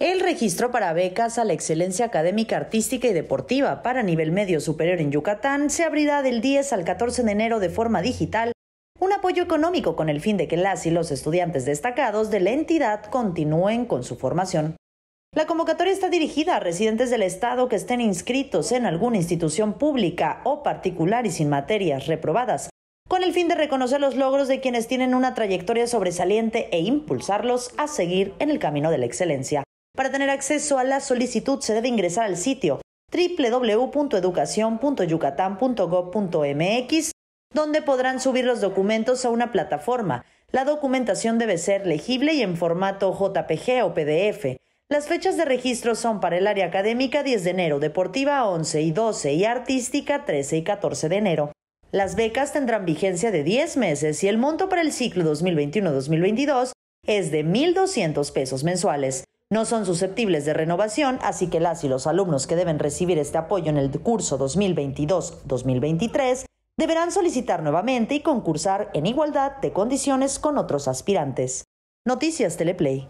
El registro para becas a la excelencia académica, artística y deportiva para nivel medio superior en Yucatán se abrirá del 10 al 14 de enero de forma digital, un apoyo económico con el fin de que las y los estudiantes destacados de la entidad continúen con su formación. La convocatoria está dirigida a residentes del Estado que estén inscritos en alguna institución pública o particular y sin materias reprobadas, con el fin de reconocer los logros de quienes tienen una trayectoria sobresaliente e impulsarlos a seguir en el camino de la excelencia. Para tener acceso a la solicitud se debe ingresar al sitio www.educacion.yucatan.gov.mx, donde podrán subir los documentos a una plataforma. La documentación debe ser legible y en formato JPG o PDF. Las fechas de registro son para el área académica 10 de enero, deportiva 11 y 12 y artística 13 y 14 de enero. Las becas tendrán vigencia de 10 meses y el monto para el ciclo 2021-2022 es de 1.200 pesos mensuales no son susceptibles de renovación, así que las y los alumnos que deben recibir este apoyo en el curso 2022-2023 deberán solicitar nuevamente y concursar en igualdad de condiciones con otros aspirantes. Noticias Teleplay.